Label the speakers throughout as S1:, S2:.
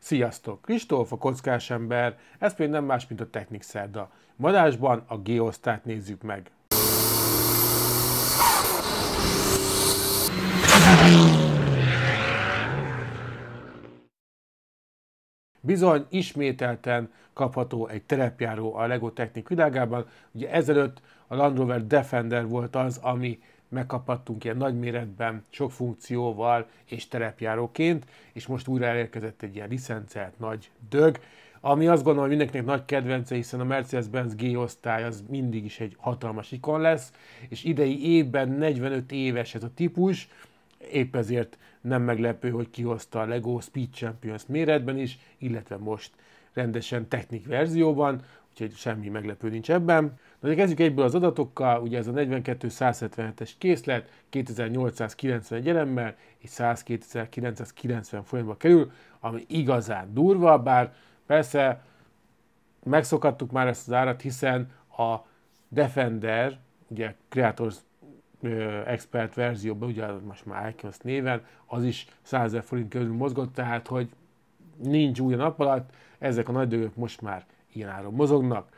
S1: Sziasztok! Kristóf a kockás ember, ez pedig nem más, mint a Technik Szerda. Madásban a Geosztát nézzük meg. Bizony ismételten kapható egy terepjáró a LEGO Technik világában. Ugye ezelőtt a Land Rover Defender volt az, ami megkaphattunk ilyen nagy méretben, sok funkcióval és terepjáróként, és most újra elérkezett egy ilyen licencelt nagy dög, ami azt gondolom, hogy mindenkinek nagy kedvence, hiszen a Mercedes-Benz G-osztály az mindig is egy hatalmas ikon lesz, és idei évben 45 éves ez a típus, épp ezért nem meglepő, hogy kihozta a LEGO Speed Champions méretben is, illetve most rendesen technik verzióban, úgyhogy semmi meglepő nincs ebben. Na, de kezdjük egyből az adatokkal, ugye ez a 42 177 es készlet 2891 elemmel és 102990 folyamba kerül, ami igazán durva, bár persze megszokattuk már ezt az árat, hiszen a Defender, ugye Creators expert verzióban, ugye most már Icons néven, az is 100 forint körül mozgott, tehát hogy nincs új a nap alatt, ezek a nagy dögök most már ilyen áron mozognak.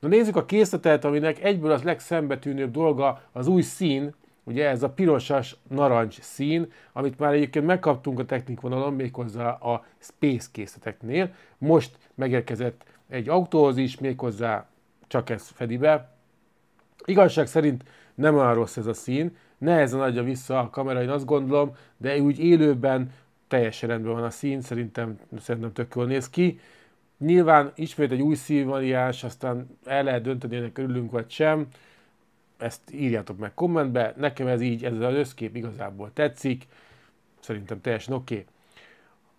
S1: Na nézzük a készletet, aminek egyből az legszembetűnőbb dolga az új szín, ugye ez a pirosas narancs szín, amit már egyébként megkaptunk a technikvonalon, méghozzá a Space készleteknél. Most megérkezett egy autóhoz is, méghozzá csak ez fedi be. Igazság szerint nem olyan rossz ez a szín, nehezen adja vissza a kamera, én azt gondolom, de úgy élőben teljesen rendben van a szín, szerintem, szerintem tök jól néz ki. Nyilván ismét egy új szívvariáns, aztán el lehet dönteni, ennek örülünk vagy sem. Ezt írjátok meg kommentbe. Nekem ez így, ez az összkép igazából tetszik. Szerintem teljesen oké. Okay.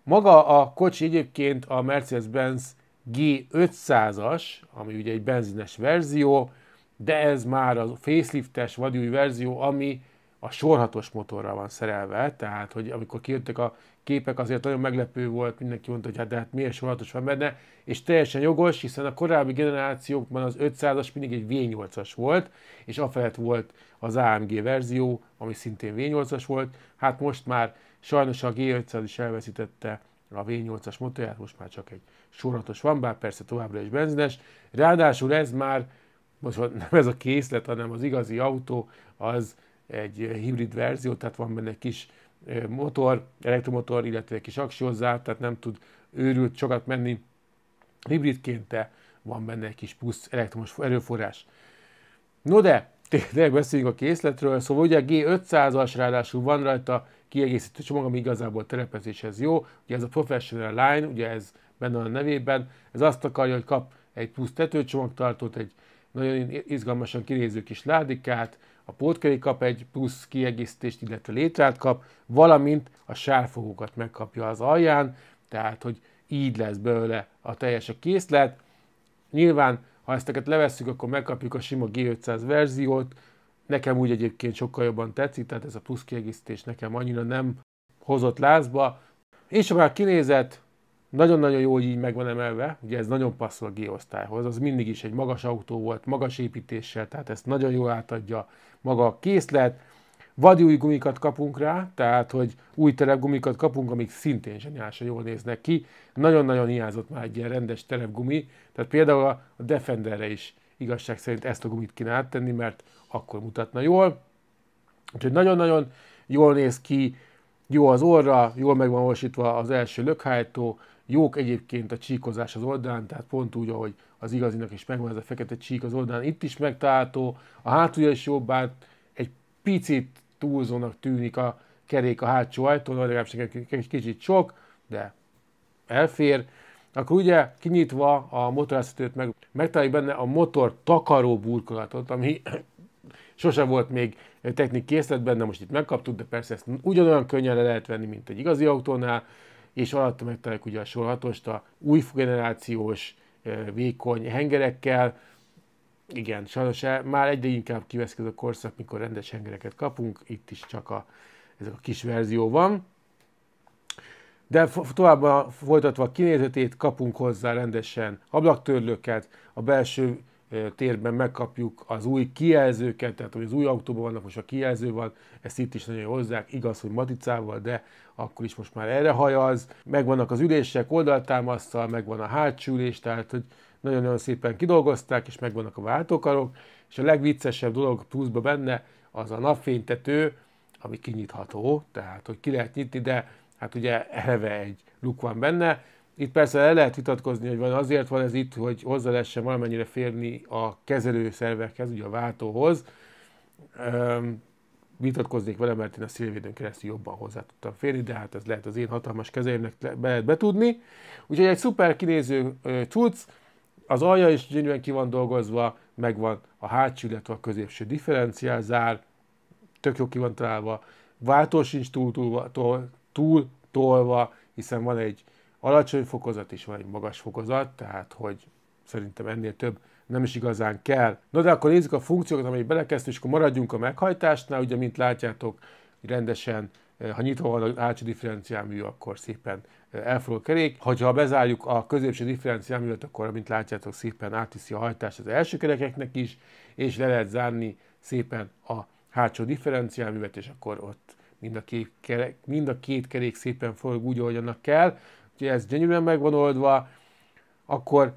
S1: Maga a kocsi egyébként a Mercedes-Benz G500-as, ami ugye egy benzines verzió, de ez már a faceliftes vadúj verzió, ami a sorhatos motorral van szerelve, tehát hogy amikor kijöttek a képek azért nagyon meglepő volt, mindenki mondta, hogy hát de hát milyen sorolatos van benne, és teljesen jogos, hiszen a korábbi generációkban az 500-as mindig egy V8-as volt, és afelett volt az AMG verzió, ami szintén V8-as volt, hát most már sajnos a G500 is elveszítette a V8-as motorját, most már csak egy soratos van, bár persze továbbra is benzines, ráadásul ez már, most nem ez a készlet, hanem az igazi autó, az egy hibrid verzió, tehát van benne egy kis motor, elektromotor, illetve egy kis aksi hozzá, tehát nem tud őrült sokat menni. Hibridként, de van benne egy kis plusz elektromos erőforrás. No de, tényleg beszéljünk a készletről, szóval ugye a G500-as ráadásul van rajta kiegészítő csomag, ami igazából terepezéshez jó, ugye ez a Professional Line, ugye ez benne a nevében, ez azt akarja, hogy kap egy plusz tetőcsomagtartót, egy nagyon izgalmasan kinéző kis ládikát, a pótkeri kap egy plusz kiegészítést, illetve létrát kap, valamint a sárfogókat megkapja az alján, tehát hogy így lesz belőle a teljes a készlet. Nyilván, ha ezteket levesszük, akkor megkapjuk a sima G500 verziót, nekem úgy egyébként sokkal jobban tetszik, tehát ez a plusz kiegészítés nekem annyira nem hozott lázba, és ha már kinézett, nagyon-nagyon jó, hogy így meg van emelve, ugye ez nagyon passzol a G-osztályhoz, az mindig is egy magas autó volt, magas építéssel, tehát ezt nagyon jól átadja maga a készlet. Vadi új gumikat kapunk rá, tehát hogy új terepgumikat kapunk, amik szintén zseniálisan jól néznek ki. Nagyon-nagyon hiányzott már egy ilyen rendes terepgumi, tehát például a Defenderre is igazság szerint ezt a gumit kéne áttenni, mert akkor mutatna jól. Úgyhogy nagyon-nagyon jól néz ki, jó az orra, jól meg van az első lökhajtó, Jók egyébként a csíkozás az oldalán, tehát pont úgy, ahogy az igazinak is megvan ez a fekete csík az oldalán. Itt is megtalálható, a hátulja is jobb, bár egy picit túlzónak tűnik a kerék a hátsó ajtón, legalábbis egy kicsit sok, de elfér. Akkor ugye kinyitva a motorászatőt meg, megtaláljuk benne a motor takaró burkolatot, ami sose volt még technik készletben, de most itt megkaptuk, de persze ezt ugyanolyan könnyen le lehet venni, mint egy igazi autónál és alatta megtalálják ugye a sorhatost a új generációs vékony hengerekkel. Igen, sajnos eh, már egyre inkább kivesz ez a korszak, mikor rendes hengereket kapunk, itt is csak a, ez a kis verzió van. De tovább folytatva a kinézetét kapunk hozzá rendesen ablaktörlőket, a belső térben megkapjuk az új kijelzőket, tehát hogy az új autóban vannak, most a kijelző van, ezt itt is nagyon hozzák, igaz, hogy maticával, de akkor is most már erre hajaz, megvannak az ülések oldaltámasztal, megvan a hátsó ülés, tehát hogy nagyon-nagyon szépen kidolgozták, és megvannak a váltókarok, és a legviccesebb dolog pluszba benne az a napfénytető, ami kinyitható, tehát hogy ki lehet nyitni, de hát ugye eleve egy luk van benne, itt persze el lehet vitatkozni, hogy van azért van ez itt, hogy hozzá lehessen valamennyire férni a kezelőszervekhez, ugye a váltóhoz. Üm, vitatkoznék vele, mert én a szélvédőn keresztül jobban hozzá tudtam férni, de hát ez lehet az én hatalmas kezeimnek be lehet betudni. Úgyhogy egy szuper kinéző cucc, az alja is gyönyörűen ki van dolgozva, megvan a hátsó, illetve a középső differenciál zár, tök jó ki van találva, váltó sincs túl, túl, túl, túl tolva, hiszen van egy alacsony fokozat is van egy magas fokozat, tehát hogy szerintem ennél több nem is igazán kell. Na de akkor nézzük a funkciókat, amelyik belekezdtünk, és akkor maradjunk a meghajtásnál, ugye mint látjátok, rendesen, eh, ha nyitva van az átsó differenciálmű, akkor szépen eh, elforog a kerék. Ha bezárjuk a középső differenciálművet, akkor, mint látjátok, szépen átviszi a hajtást az első kerekeknek is, és le lehet zárni szépen a hátsó differenciálművet, és akkor ott mind a, két kerek, mind a két kerék szépen forog úgy, ahogy annak kell ez gyönyörűen meg van oldva, akkor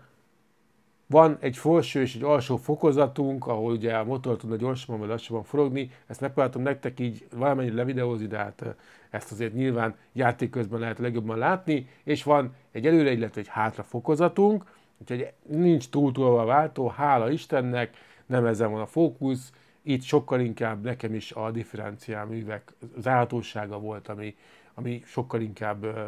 S1: van egy felső és egy alsó fokozatunk, ahol ugye a motor tudna gyorsabban vagy lassabban forogni, ezt megpróbáltam nektek így valamennyire levideózni, de hát eh, ezt azért nyilván játék közben lehet legjobban látni, és van egy előre, illetve egy hátra fokozatunk, úgyhogy nincs túl túlva váltó, hála Istennek, nem ezen van a fókusz, itt sokkal inkább nekem is a differenciál művek zárhatósága volt, ami, ami sokkal inkább eh,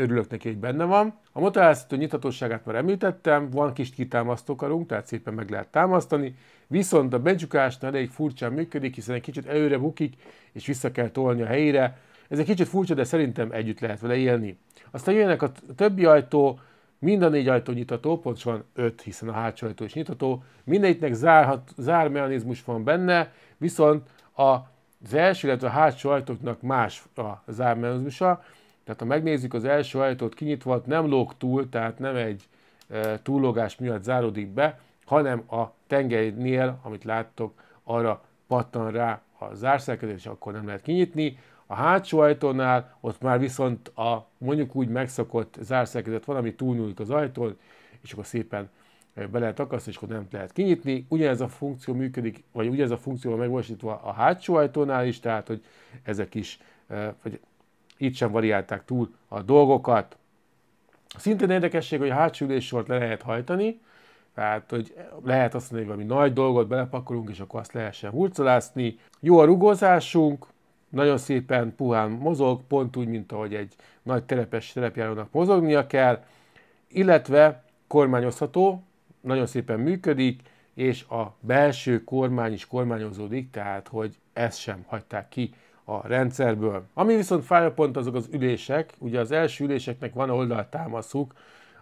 S1: örülök neki, hogy benne van. A motorháztető nyithatóságát már említettem, van kis kitámasztókarunk, tehát szépen meg lehet támasztani, viszont a becsukásnál elég furcsán működik, hiszen egy kicsit előre bukik, és vissza kell tolni a helyére. Ez egy kicsit furcsa, de szerintem együtt lehet vele élni. Aztán jönnek a többi ajtó, mind a négy ajtó nyitható, pontosan öt, hiszen a hátsó ajtó is nyitható, mindegyiknek zárhat, zármechanizmus van benne, viszont a, az első, illetve a hátsó ajtóknak más a zármechanizmusa, tehát ha megnézzük az első ajtót kinyitva, nem lóg túl, tehát nem egy e, túllogás miatt záródik be, hanem a tengelynél, amit láttok, arra pattan rá a zárszerkezés, akkor nem lehet kinyitni. A hátsó ajtónál ott már viszont a mondjuk úgy megszokott zárszerkezet van, ami túlnyúlik az ajtón, és akkor szépen e, be lehet akasztani, és akkor nem lehet kinyitni. Ugyanez a funkció működik, vagy ugyanez a funkció van megvalósítva a hátsó ajtónál is, tehát hogy ezek is, e, vagy itt sem variálták túl a dolgokat. Szintén érdekesség, hogy a hátsó ülésort le lehet hajtani, tehát, hogy lehet azt mondani, hogy valami nagy dolgot belepakolunk, és akkor azt lehessen hurcolászni. Jó a rugózásunk, nagyon szépen puhán mozog, pont úgy, mint ahogy egy nagy terepes terepjárónak mozognia kell, illetve kormányozható, nagyon szépen működik, és a belső kormány is kormányozódik, tehát hogy ezt sem hagyták ki a rendszerből. Ami viszont pont, azok az ülések, ugye az első üléseknek van oldaltámaszuk,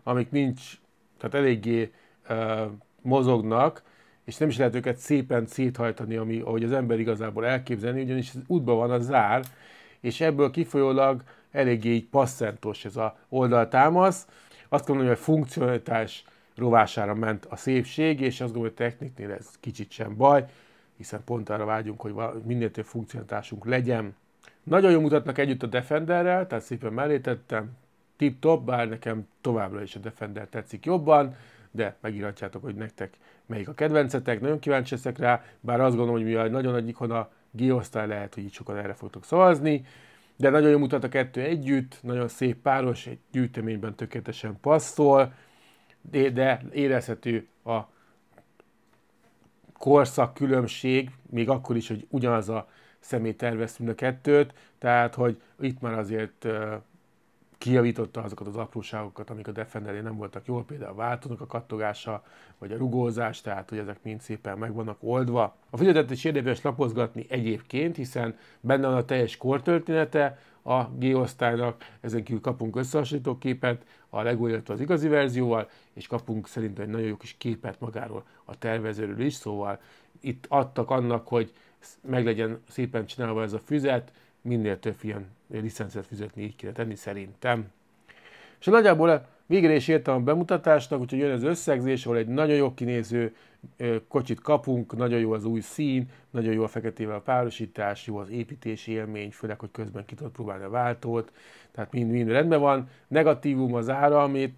S1: amik nincs, tehát eléggé uh, mozognak, és nem is lehet őket szépen széthajtani, ami, ahogy az ember igazából elképzelni, ugyanis az útban van a zár, és ebből kifolyólag eléggé így passzentos ez a oldaltámasz. Azt gondolom, hogy a funkcionalitás rovására ment a szépség, és azt gondolom, hogy techniknél ez kicsit sem baj hiszen pont arra vágyunk, hogy minél több funkcionalitásunk legyen. Nagyon jól mutatnak együtt a Defenderrel, tehát szépen mellé tettem, tip-top, bár nekem továbbra is a Defender tetszik jobban, de megírhatjátok, hogy nektek melyik a kedvencetek, nagyon kíváncsi leszek rá, bár azt gondolom, hogy mi a nagyon nagy ikona, G-osztály lehet, hogy így sokan erre fogtok szavazni, de nagyon jól mutat a kettő együtt, nagyon szép páros, egy gyűjteményben tökéletesen passzol, de, de érezhető a korszak különbség, még akkor is, hogy ugyanaz a személy terveztünk mind a kettőt, tehát hogy itt már azért kijavította azokat az apróságokat, amik a defender nem voltak jól, például a váltónak a kattogása, vagy a rugózás, tehát hogy ezek mind szépen meg vannak oldva. A fizetett is érdemes lapozgatni egyébként, hiszen benne van a teljes kortörténete, a G-osztálynak, ezen kívül kapunk összehasonlító képet, a illetve az igazi verzióval, és kapunk szerintem egy nagyon jó kis képet magáról a tervezőről is, szóval itt adtak annak, hogy meglegyen szépen csinálva ez a füzet, minél több ilyen licencet füzetni így kéne tenni szerintem. És nagyjából végre is értem a bemutatásnak, úgyhogy jön az összegzés, ahol egy nagyon jó kinéző kocsit kapunk, nagyon jó az új szín, nagyon jó a feketével a párosítás, jó az építési élmény, főleg, hogy közben ki tudod próbálni a váltót, tehát mind, mind rendben van. Negatívum az ára, amit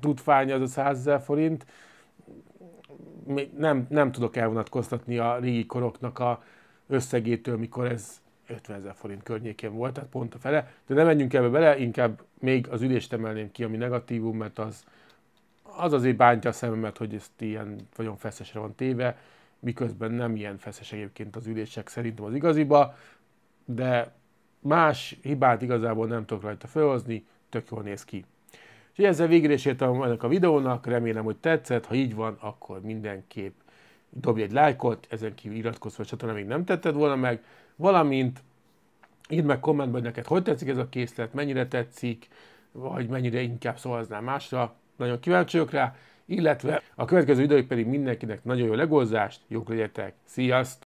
S1: tud fájni az a 100 ezer forint, nem, nem tudok elvonatkoztatni a régi koroknak a összegétől, mikor ez 50 ezer forint környékén volt, tehát pont a fele. De nem menjünk ebbe bele, inkább még az ülést emelném ki, ami negatívum, mert az, az azért bántja a szememet, hogy ezt ilyen nagyon feszesre van téve, miközben nem ilyen feszes egyébként az ülések szerintem az igaziba, de más hibát igazából nem tudok rajta felhozni, tök jól néz ki. És ezzel végre is értem ennek a videónak, remélem, hogy tetszett, ha így van, akkor mindenképp dobj egy lájkot, ezen kívül iratkozz fel, csatorna még nem tetted volna meg, valamint írd meg kommentben, hogy neked hogy tetszik ez a készlet, mennyire tetszik, vagy mennyire inkább szavaznál másra. Nagyon kíváncsi vagyok rá, illetve a következő időig pedig mindenkinek nagyon jó legózást, jók legyetek, sziasztok!